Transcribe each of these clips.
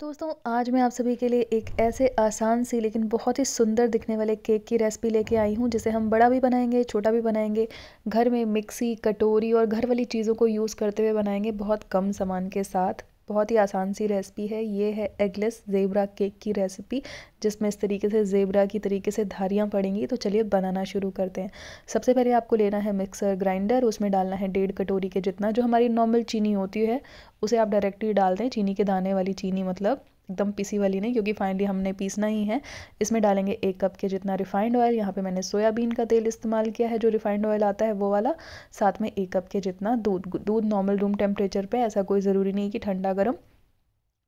दोस्तों आज मैं आप सभी के लिए एक ऐसे आसान सी लेकिन बहुत ही सुंदर दिखने वाले केक की रेसिपी लेके आई हूँ जिसे हम बड़ा भी बनाएंगे छोटा भी बनाएंगे घर में मिक्सी कटोरी और घर वाली चीज़ों को यूज़ करते हुए बनाएंगे बहुत कम सामान के साथ बहुत ही आसान सी रेसिपी है ये है एगलेस ज़ेबरा केक की रेसिपी जिसमें इस तरीके से ज़ेबरा की तरीके से धारियाँ पड़ेंगी तो चलिए बनाना शुरू करते हैं सबसे पहले आपको लेना है मिक्सर ग्राइंडर उसमें डालना है डेढ़ कटोरी के जितना जो हमारी नॉर्मल चीनी होती है उसे आप डायरेक्टली डाल दें चीनी के दाने वाली चीनी मतलब एकदम पीसी वाली नहीं क्योंकि फाइनली हमने पीसना ही है इसमें डालेंगे एक कप के जितना रिफाइंड ऑयल यहाँ पे मैंने सोयाबीन का तेल इस्तेमाल किया है जो रिफाइंड ऑयल आता है वो वाला साथ में एक कप के जितना दूध दूध नॉर्मल रूम टेम्परेचर पर ऐसा कोई ज़रूरी नहीं कि ठंडा गर्म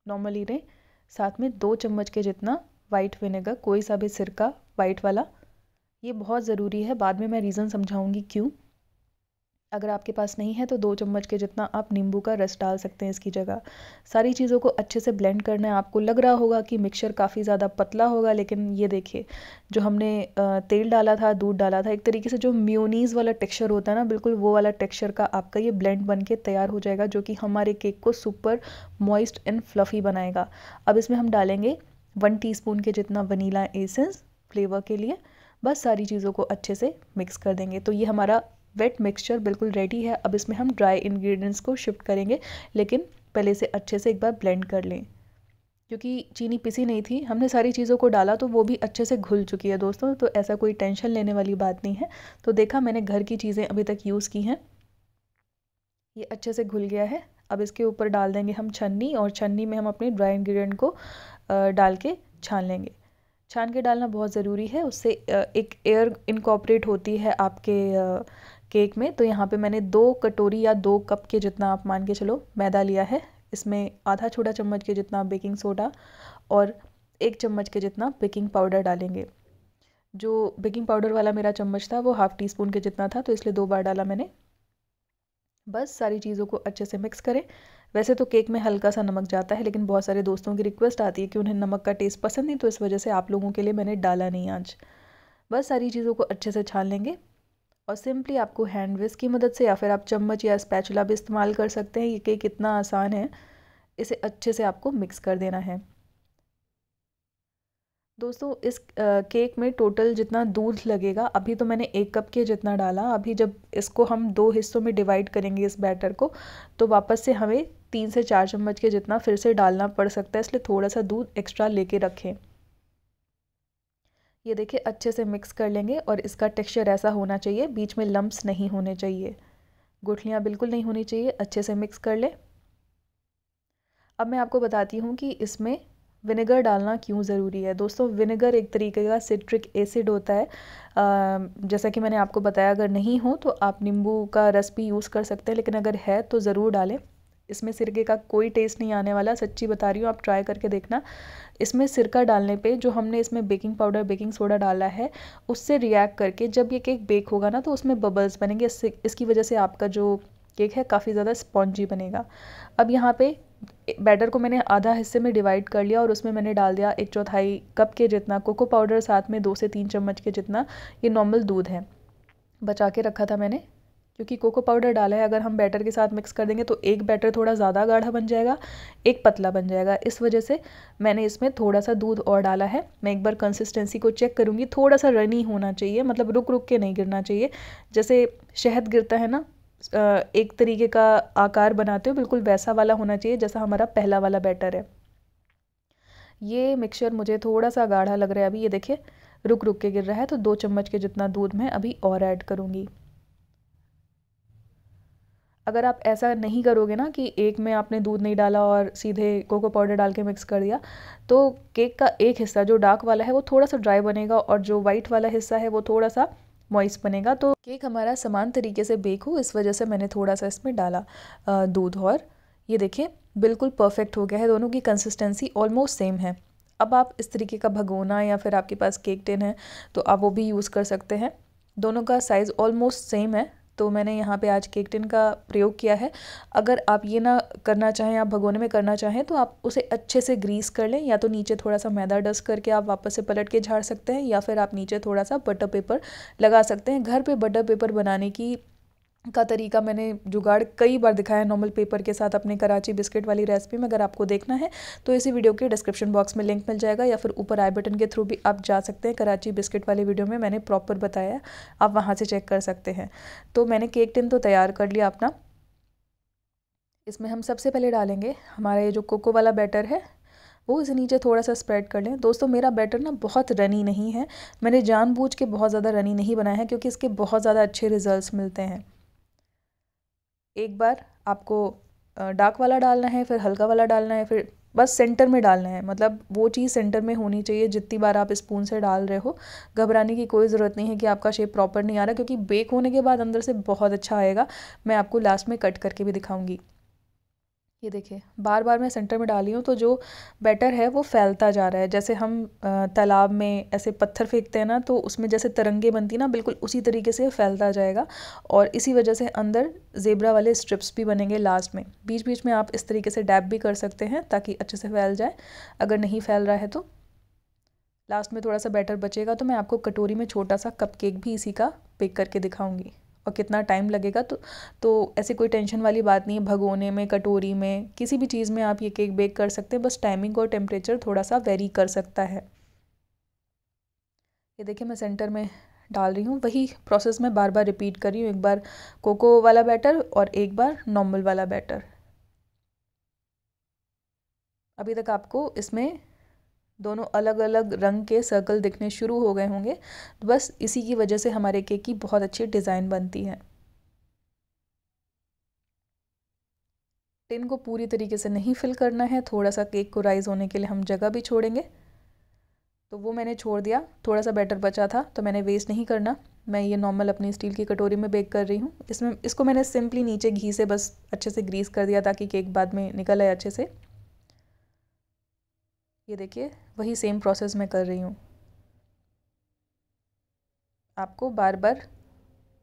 नॉर्मली रहे साथ में दो चम्मच के जितना वाइट विनेगर कोई सा भी सिरका वाइट वाला ये बहुत ज़रूरी है बाद में मैं रीज़न समझाऊँगी क्यों अगर आपके पास नहीं है तो दो चम्मच के जितना आप नींबू का रस डाल सकते हैं इसकी जगह सारी चीज़ों को अच्छे से ब्लेंड करना है आपको लग रहा होगा कि मिक्सचर काफ़ी ज़्यादा पतला होगा लेकिन ये देखिए जो हमने तेल डाला था दूध डाला था एक तरीके से जो म्योनीज़ वाला टेक्सचर होता है ना बिल्कुल वो वाला टेक्स्चर का आपका ये ब्लेंड बन के तैयार हो जाएगा जो कि हमारे केक को सुपर मॉइस्ट एंड फ्लफ़ी बनाएगा अब इसमें हम डालेंगे वन टी के जितना वनीला एसेंस फ्लेवर के लिए बस सारी चीज़ों को अच्छे से मिक्स कर देंगे तो ये हमारा वेट मिक्सचर बिल्कुल रेडी है अब इसमें हम ड्राई इंग्रेडिएंट्स को शिफ्ट करेंगे लेकिन पहले से अच्छे से एक बार ब्लेंड कर लें क्योंकि चीनी पिसी नहीं थी हमने सारी चीज़ों को डाला तो वो भी अच्छे से घुल चुकी है दोस्तों तो ऐसा कोई टेंशन लेने वाली बात नहीं है तो देखा मैंने घर की चीज़ें अभी तक यूज़ की हैं ये अच्छे से घुल गया है अब इसके ऊपर डाल देंगे हम छन्नी और छन्नी में हम अपने ड्राई इंग्रेडिएंट को डाल के छान लेंगे छान के डालना बहुत ज़रूरी है उससे एक एयर इनकॉपरेट होती है आपके केक में तो यहाँ पे मैंने दो कटोरी या दो कप के जितना आप मान के चलो मैदा लिया है इसमें आधा छोटा चम्मच के जितना बेकिंग सोडा और एक चम्मच के जितना बेकिंग पाउडर डालेंगे जो बेकिंग पाउडर वाला मेरा चम्मच था वो हाफ़ टी स्पून के जितना था तो इसलिए दो बार डाला मैंने बस सारी चीज़ों को अच्छे से मिक्स करें वैसे तो केक में हल्का सा नमक जाता है लेकिन बहुत सारे दोस्तों की रिक्वेस्ट आती है कि उन्हें नमक का टेस्ट पसंद नहीं तो इस वजह से आप लोगों के लिए मैंने डाला नहीं आज बस सारी चीज़ों को अच्छे से छान लेंगे और सिंपली आपको हैंड विस की मदद से या फिर आप चम्मच या स्पैचुला भी इस्तेमाल कर सकते हैं ये केक इतना आसान है इसे अच्छे से आपको मिक्स कर देना है दोस्तों इस केक में टोटल जितना दूध लगेगा अभी तो मैंने एक कप के जितना डाला अभी जब इसको हम दो हिस्सों में डिवाइड करेंगे इस बैटर को तो वापस से हमें तीन से चार चम्मच के जितना फिर से डालना पड़ सकता है इसलिए थोड़ा सा दूध एक्स्ट्रा लेके रखें ये देखिए अच्छे से मिक्स कर लेंगे और इसका टेक्सचर ऐसा होना चाहिए बीच में लम्ब्स नहीं होने चाहिए गुठलियाँ बिल्कुल नहीं होनी चाहिए अच्छे से मिक्स कर लें अब मैं आपको बताती हूँ कि इसमें विनेगर डालना क्यों ज़रूरी है दोस्तों विनेगर एक तरीके का सिट्रिक एसिड होता है जैसा कि मैंने आपको बताया अगर नहीं हो तो आप नींबू का रस भी यूज़ कर सकते हैं लेकिन अगर है तो ज़रूर डालें इसमें सिरके का कोई टेस्ट नहीं आने वाला सच्ची बता रही हूँ आप ट्राई करके देखना इसमें सिरका डालने पे जो हमने इसमें बेकिंग पाउडर बेकिंग सोडा डाला है उससे रिएक्ट करके जब ये केक बेक होगा ना तो उसमें बबल्स बनेंगे इससे इसकी वजह से आपका जो केक है काफ़ी ज़्यादा स्पॉन्जी बनेगा अब यहाँ पे बैटर को मैंने आधा हिस्से में डिवाइड कर लिया और उसमें मैंने डाल दिया एक चौथाई कप के जितना कोको पाउडर साथ में दो से तीन चम्मच के जितना ये नॉर्मल दूध है बचा के रखा था मैंने क्योंकि कोको पाउडर डाला है अगर हम बैटर के साथ मिक्स कर देंगे तो एक बैटर थोड़ा ज़्यादा गाढ़ा बन जाएगा एक पतला बन जाएगा इस वजह से मैंने इसमें थोड़ा सा दूध और डाला है मैं एक बार कंसिस्टेंसी को चेक करूँगी थोड़ा सा रनी होना चाहिए मतलब रुक रुक के नहीं गिरना चाहिए जैसे शहद गिरता है ना एक तरीके का आकार बनाते हो बिल्कुल वैसा वाला होना चाहिए जैसा हमारा पहला वाला बैटर है ये मिक्सचर मुझे थोड़ा सा गाढ़ा लग रहा है अभी ये देखिए रुक रुक के गिर रहा है तो दो चम्मच के जितना दूध मैं अभी और ऐड करूँगी अगर आप ऐसा नहीं करोगे ना कि एक में आपने दूध नहीं डाला और सीधे कोको पाउडर डाल के मिक्स कर दिया तो केक का एक हिस्सा जो डार्क वाला है वो थोड़ा सा ड्राई बनेगा और जो वाइट वाला हिस्सा है वो थोड़ा सा मॉइस बनेगा तो केक हमारा समान तरीके से बेक हो इस वजह से मैंने थोड़ा सा इसमें डाला दूध और ये देखिए बिल्कुल परफेक्ट हो गया है दोनों की कंसिस्टेंसी ऑलमोस्ट सेम है अब आप इस तरीके का भगोना या फिर आपके पास केक टिन है तो आप वो भी यूज़ कर सकते हैं दोनों का साइज़ ऑलमोस्ट सेम है तो मैंने यहाँ पे आज केक टिन का प्रयोग किया है अगर आप ये ना करना चाहें आप भगोने में करना चाहें तो आप उसे अच्छे से ग्रीस कर लें या तो नीचे थोड़ा सा मैदा डस्ट करके आप वापस से पलट के झाड़ सकते हैं या फिर आप नीचे थोड़ा सा बटर पेपर लगा सकते हैं घर पे बटर पेपर बनाने की का तरीका मैंने जुगाड़ कई बार दिखाया नॉर्मल पेपर के साथ अपने कराची बिस्किट वाली रेसिपी में अगर आपको देखना है तो इसी वीडियो के डिस्क्रिप्शन बॉक्स में लिंक मिल जाएगा या फिर ऊपर आई बटन के थ्रू भी आप जा सकते हैं कराची बिस्किट वाली वीडियो में मैंने प्रॉपर बताया आप वहाँ से चेक कर सकते हैं तो मैंने केक टिन तो तैयार कर लिया अपना इसमें हम सबसे पहले डालेंगे हमारा ये जो कोको वाला बैटर है वो इसे नीचे थोड़ा सा स्प्रेड कर लें दोस्तों मेरा बैटर ना बहुत रनी नहीं है मैंने जानबूझ के बहुत ज़्यादा रनी नहीं बनाया है क्योंकि इसके बहुत ज़्यादा अच्छे रिजल्ट्स मिलते हैं एक बार आपको डार्क वाला डालना है फिर हल्का वाला डालना है फिर बस सेंटर में डालना है मतलब वो चीज़ सेंटर में होनी चाहिए जितनी बार आप स्पून से डाल रहे हो घबराने की कोई ज़रूरत नहीं है कि आपका शेप प्रॉपर नहीं आ रहा क्योंकि बेक होने के बाद अंदर से बहुत अच्छा आएगा मैं आपको लास्ट में कट करके भी दिखाऊंगी ये देखिए बार बार मैं सेंटर में डाली हूँ तो जो बैटर है वो फैलता जा रहा है जैसे हम तालाब में ऐसे पत्थर फेंकते हैं ना तो उसमें जैसे तरंगे बनती ना बिल्कुल उसी तरीके से फैलता जाएगा और इसी वजह से अंदर जेबरा वाले स्ट्रिप्स भी बनेंगे लास्ट में बीच बीच में आप इस तरीके से डैप भी कर सकते हैं ताकि अच्छे से फैल जाए अगर नहीं फैल रहा है तो लास्ट में थोड़ा सा बैटर बचेगा तो मैं आपको कटोरी में छोटा सा कप भी इसी का पेक करके दिखाऊँगी और कितना टाइम लगेगा तो तो ऐसी कोई टेंशन वाली बात नहीं है भगोने में कटोरी में किसी भी चीज़ में आप ये केक बेक कर सकते हैं बस टाइमिंग और टेम्परेचर थोड़ा सा वेरी कर सकता है ये देखिए मैं सेंटर में डाल रही हूँ वही प्रोसेस मैं बार बार रिपीट कर रही हूँ एक बार कोको वाला बैटर और एक बार नॉर्मल वाला बैटर अभी तक आपको इसमें दोनों अलग अलग रंग के सर्कल दिखने शुरू हो गए होंगे बस इसी की वजह से हमारे केक की बहुत अच्छी डिज़ाइन बनती है टिन को पूरी तरीके से नहीं फिल करना है थोड़ा सा केक को राइज़ होने के लिए हम जगह भी छोड़ेंगे तो वो मैंने छोड़ दिया थोड़ा सा बैटर बचा था तो मैंने वेस्ट नहीं करना मैं ये नॉर्मल अपनी स्टील की कटोरी में बेक कर रही हूँ इसमें इसको मैंने सिंपली नीचे घी से बस अच्छे से ग्रीस कर दिया ताकि केक बाद में निकल आए अच्छे से ये देखिए वही सेम प्रोसेस मैं कर रही हूँ आपको बार बार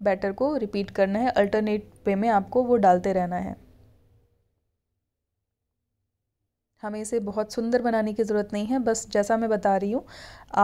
बैटर को रिपीट करना है अल्टरनेट वे में आपको वो डालते रहना है हमें इसे बहुत सुंदर बनाने की ज़रूरत नहीं है बस जैसा मैं बता रही हूँ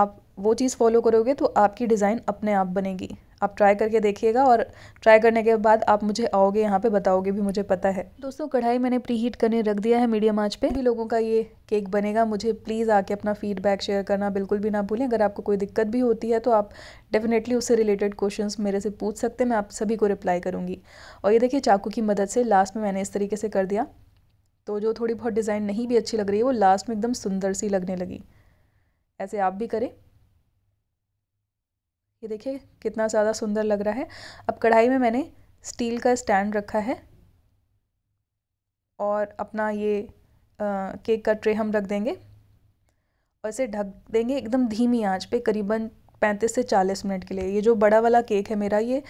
आप वो चीज़ फॉलो करोगे तो आपकी डिज़ाइन अपने आप बनेगी आप ट्राई करके देखिएगा और ट्राई करने के बाद आप मुझे आओगे यहाँ पे बताओगे भी मुझे पता है दोस्तों कढ़ाई मैंने प्री हीट करने रख दिया है मीडियम आंच पे भी लोगों का ये केक बनेगा मुझे प्लीज़ आके अपना फीडबैक शेयर करना बिल्कुल भी ना भूलें अगर आपको कोई दिक्कत भी होती है तो आप डेफिनेटली उससे रिलेटेड क्वेश्चन मेरे से पूछ सकते हैं मैं आप सभी को रिप्लाई करूँगी और ये देखिए चाकू की मदद से लास्ट में मैंने इस तरीके से कर दिया तो जो थोड़ी बहुत डिज़ाइन नहीं भी अच्छी लग रही है वो लास्ट में एकदम सुंदर सी लगने लगी ऐसे आप भी करें ये देखिए कितना ज़्यादा सुंदर लग रहा है अब कढ़ाई में मैंने स्टील का स्टैंड रखा है और अपना ये आ, केक का ट्रे हम रख देंगे और इसे ढक देंगे एकदम धीमी आंच पे करीबन पैंतीस से चालीस मिनट के लिए ये जो बड़ा वाला केक है मेरा ये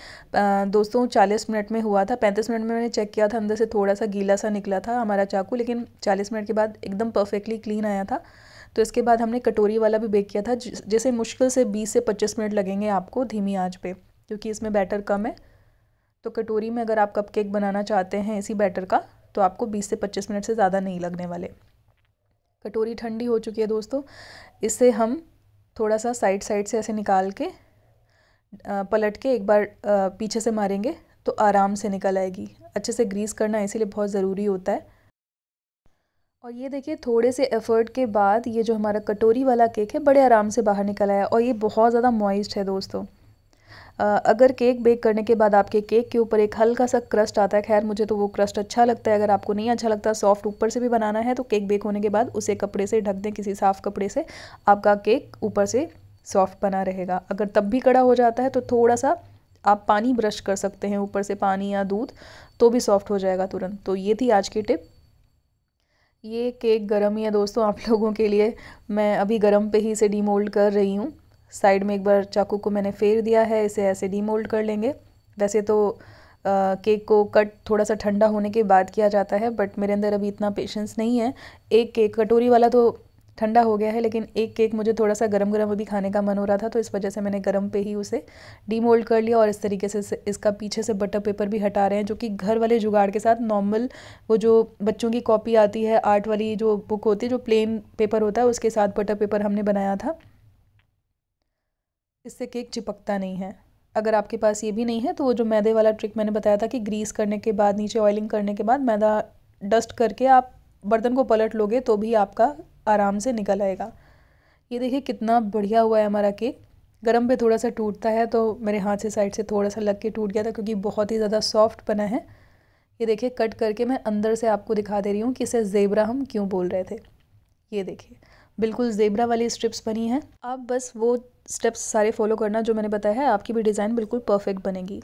दोस्तों चालीस मिनट में हुआ था पैंतीस मिनट में मैंने चेक किया था अंदर से थोड़ा सा गीला सा निकला था हमारा चाकू लेकिन चालीस मिनट के बाद एकदम परफेक्टली क्लीन आया था तो इसके बाद हमने कटोरी वाला भी बेक किया था जैसे मुश्किल से बीस से पच्चीस मिनट लगेंगे आपको धीमी आँच पर क्योंकि इसमें बैटर कम है तो कटोरी में अगर आप कप केक बनाना चाहते हैं इसी बैटर का तो आपको 20 से 25 मिनट से ज़्यादा नहीं लगने वाले कटोरी ठंडी हो चुकी है दोस्तों इसे हम थोड़ा सा साइड साइड से ऐसे निकाल के पलट के एक बार पीछे से मारेंगे तो आराम से निकल आएगी अच्छे से ग्रीस करना इसीलिए बहुत ज़रूरी होता है और ये देखिए थोड़े से एफ़र्ट के बाद ये जो हमारा कटोरी वाला केक है बड़े आराम से बाहर निकल आया और ये बहुत ज़्यादा मॉइस्ट है दोस्तों अगर केक बेक करने के बाद आपके केक के ऊपर एक हल्का सा क्रस्ट आता है खैर मुझे तो वो क्रस्ट अच्छा लगता है अगर आपको नहीं अच्छा लगता सॉफ्ट ऊपर से भी बनाना है तो केक बेक होने के बाद उसे कपड़े से ढक दें किसी साफ़ कपड़े से आपका केक ऊपर से सॉफ्ट बना रहेगा अगर तब भी कड़ा हो जाता है तो थोड़ा सा आप पानी ब्रश कर सकते हैं ऊपर से पानी या दूध तो भी सॉफ्ट हो जाएगा तुरंत तो ये थी आज की टिप ये केक गरम ही है दोस्तों आप लोगों के लिए मैं अभी गरम पे ही इसे डीमोल्ड कर रही हूँ साइड में एक बार चाकू को मैंने फेर दिया है इसे ऐसे डीमोल्ड कर लेंगे वैसे तो आ, केक को कट थोड़ा सा ठंडा होने के बाद किया जाता है बट मेरे अंदर अभी इतना पेशेंस नहीं है एक केक कटोरी वाला तो ठंडा हो गया है लेकिन एक केक मुझे थोड़ा सा गर्म गर्म अभी खाने का मन हो रहा था तो इस वजह से मैंने गर्म पे ही उसे डीमोल्ड कर लिया और इस तरीके से इसका पीछे से बटर पेपर भी हटा रहे हैं जो कि घर वाले जुगाड़ के साथ नॉर्मल वो जो बच्चों की कॉपी आती है आर्ट वाली जो बुक होती है जो प्लेन पेपर होता है उसके साथ बटर पेपर हमने बनाया था इससे केक चिपकता नहीं है अगर आपके पास ये भी नहीं है तो वो जो मैदे वाला ट्रिक मैंने बताया था कि ग्रीस करने के बाद नीचे ऑयलिंग करने के बाद मैदा डस्ट करके आप बर्तन को पलट लोगे तो भी आपका आराम से निकल आएगा ये देखिए कितना बढ़िया हुआ है हमारा केक गरम पे थोड़ा सा टूटता है तो मेरे हाथ से साइड से थोड़ा सा लग के टूट गया था क्योंकि बहुत ही ज़्यादा सॉफ्ट बना है ये देखिए कट करके मैं अंदर से आपको दिखा दे रही हूँ कि इसे जेबरा हम क्यों बोल रहे थे ये देखिए बिल्कुल जेबरा वाली स्ट्रिप्स बनी हैं आप बस वो स्टेप्स सारे फॉलो करना जो मैंने बताया है आपकी भी डिज़ाइन बिल्कुल परफेक्ट बनेगी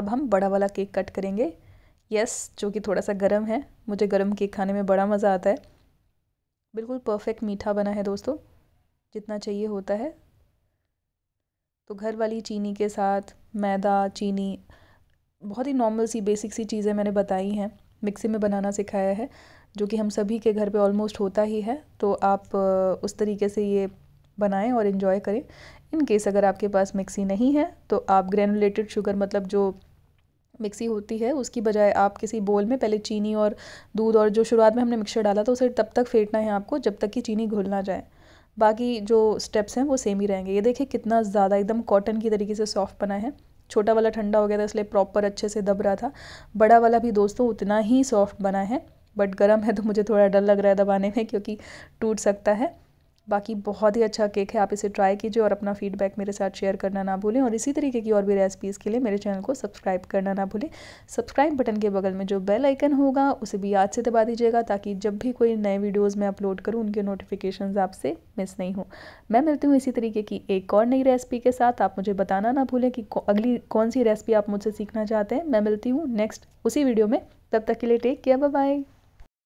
अब हम बड़ा वाला केक कट करेंगे यस जो कि थोड़ा सा गर्म है मुझे गर्म केक खाने में बड़ा मज़ा आता है बिल्कुल परफेक्ट मीठा बना है दोस्तों जितना चाहिए होता है तो घर वाली चीनी के साथ मैदा चीनी बहुत ही नॉर्मल सी बेसिक सी चीज़ें मैंने बताई हैं मिक्सी में बनाना सिखाया है जो कि हम सभी के घर पे ऑलमोस्ट होता ही है तो आप उस तरीके से ये बनाएं और इन्जॉय करें इन केस अगर आपके पास मिक्सी नहीं है तो आप ग्रेनुलेटेड शुगर मतलब जो मिक्सी होती है उसकी बजाय आप किसी बोल में पहले चीनी और दूध और जो शुरुआत में हमने मिक्सचर डाला था उसे तब तक फेंटना है आपको जब तक कि चीनी घुल ना जाए बाकी जो स्टेप्स हैं वो सेम ही रहेंगे ये देखिए कितना ज़्यादा एकदम कॉटन की तरीके से सॉफ्ट बना है छोटा वाला ठंडा हो गया था इसलिए प्रॉपर अच्छे से दब रहा था बड़ा वाला भी दोस्तों उतना ही सॉफ्ट बना है बट गर्म है तो मुझे थोड़ा डर लग रहा है दबाने में क्योंकि टूट सकता है बाकी बहुत ही अच्छा केक है आप इसे ट्राई कीजिए और अपना फीडबैक मेरे साथ शेयर करना ना भूलें और इसी तरीके की और भी रेसिपीज़ के लिए मेरे चैनल को सब्सक्राइब करना ना भूलें सब्सक्राइब बटन के बगल में जो बेल आइकन होगा उसे भी याद से दबा दीजिएगा ताकि जब भी कोई नए वीडियोज़ मैं अपलोड करूँ उनके नोटिफिकेशन आपसे मिस नहीं हो मैं मिलती हूँ इसी तरीके की एक और नई रेसिपी के साथ आप मुझे बताना ना भूलें कि अगली कौन सी रेसिपी आप मुझसे सीखना चाहते हैं मैं मिलती हूँ नेक्स्ट उसी वीडियो में तब तक के लिए टेक केयर बाय